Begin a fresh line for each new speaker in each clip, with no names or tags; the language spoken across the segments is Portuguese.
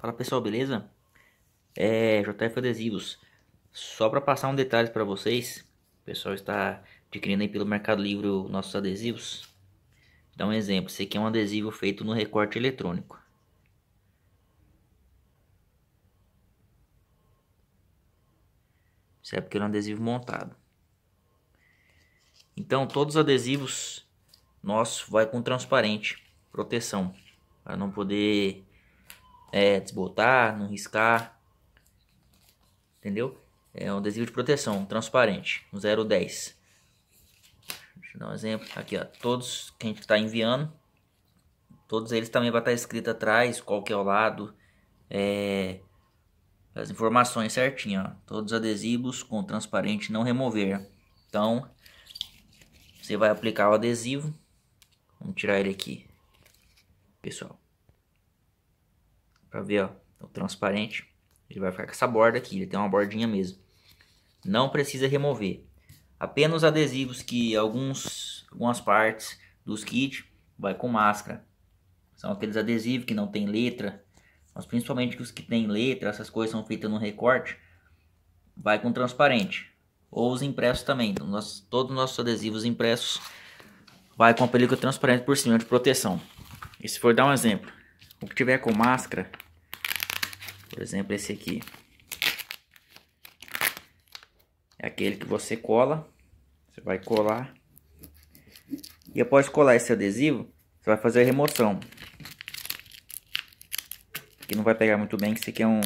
Fala pessoal, beleza? É, JF Adesivos. Só para passar um detalhe para vocês, o pessoal está adquirindo aí pelo Mercado Livre nossos adesivos. Dá um exemplo, esse aqui é um adesivo feito no recorte eletrônico. É Percebe que é um adesivo montado. Então, todos os adesivos nossos vai com transparente, proteção, para não poder é, desbotar, não riscar. Entendeu? É um adesivo de proteção, transparente, um 010. Deixa eu dar um exemplo. Aqui, ó, todos que a gente está enviando, todos eles também vai estar tá escrito atrás, qual que é o lado, é, as informações certinho, ó. Todos adesivos com transparente não remover. Então, você vai aplicar o adesivo. Vamos tirar ele aqui, pessoal. Pra ver, ó. O transparente. Ele vai ficar com essa borda aqui. Ele tem uma bordinha mesmo. Não precisa remover. Apenas adesivos que alguns, algumas partes dos kits vai com máscara. São aqueles adesivos que não tem letra. Mas principalmente os que tem letra, essas coisas são feitas no recorte. Vai com transparente. Ou os impressos também. Então, nós, todos os nossos adesivos impressos vai com a película transparente por cima de proteção. E se for dar um exemplo, o que tiver com máscara, por exemplo, esse aqui. É aquele que você cola, você vai colar. E após colar esse adesivo, você vai fazer a remoção. Aqui não vai pegar muito bem, que esse aqui é um...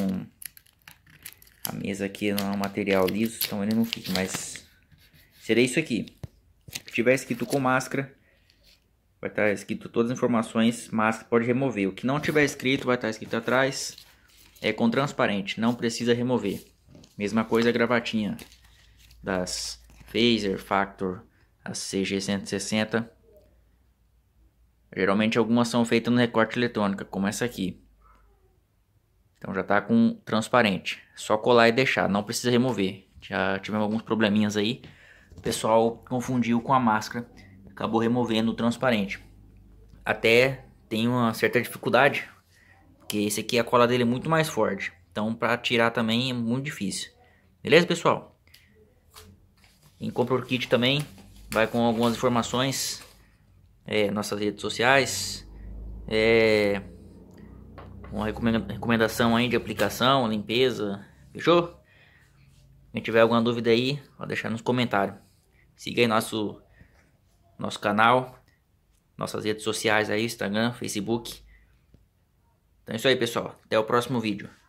A mesa aqui não é um material liso, então ele não fica, mas... Seria isso aqui. Se tiver escrito com máscara, vai estar tá escrito todas as informações, mas pode remover. O que não tiver escrito vai estar tá escrito atrás, é com transparente, não precisa remover. Mesma coisa a gravatinha das Phaser, Factor, a CG160. Geralmente algumas são feitas no recorte eletrônico como essa aqui. Então já está com transparente. Só colar e deixar, não precisa remover. Já tivemos alguns probleminhas aí. O pessoal confundiu com a máscara acabou removendo o transparente. Até tem uma certa dificuldade, porque esse aqui a cola dele é muito mais forte. Então para tirar também é muito difícil. Beleza, pessoal? Quem compra o kit também vai com algumas informações, é, nossas redes sociais, é, uma recomendação aí de aplicação, limpeza, fechou? Quem tiver alguma dúvida aí, pode deixar nos comentários. Siga aí nosso nosso canal, nossas redes sociais aí, Instagram, Facebook. Então é isso aí, pessoal. Até o próximo vídeo.